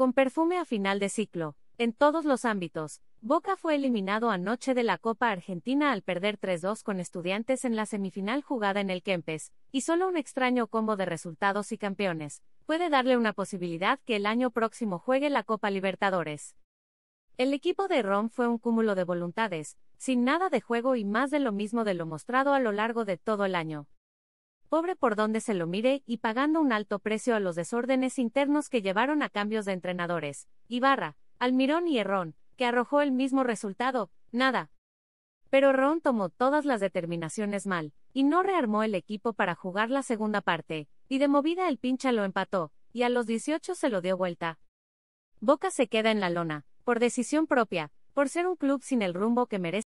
Con perfume a final de ciclo, en todos los ámbitos, Boca fue eliminado anoche de la Copa Argentina al perder 3-2 con estudiantes en la semifinal jugada en el Kempes, y solo un extraño combo de resultados y campeones, puede darle una posibilidad que el año próximo juegue la Copa Libertadores. El equipo de Rom fue un cúmulo de voluntades, sin nada de juego y más de lo mismo de lo mostrado a lo largo de todo el año pobre por donde se lo mire y pagando un alto precio a los desórdenes internos que llevaron a cambios de entrenadores, Ibarra, Almirón y Herrón, que arrojó el mismo resultado, nada. Pero Ron tomó todas las determinaciones mal, y no rearmó el equipo para jugar la segunda parte, y de movida el pincha lo empató, y a los 18 se lo dio vuelta. Boca se queda en la lona, por decisión propia, por ser un club sin el rumbo que merece.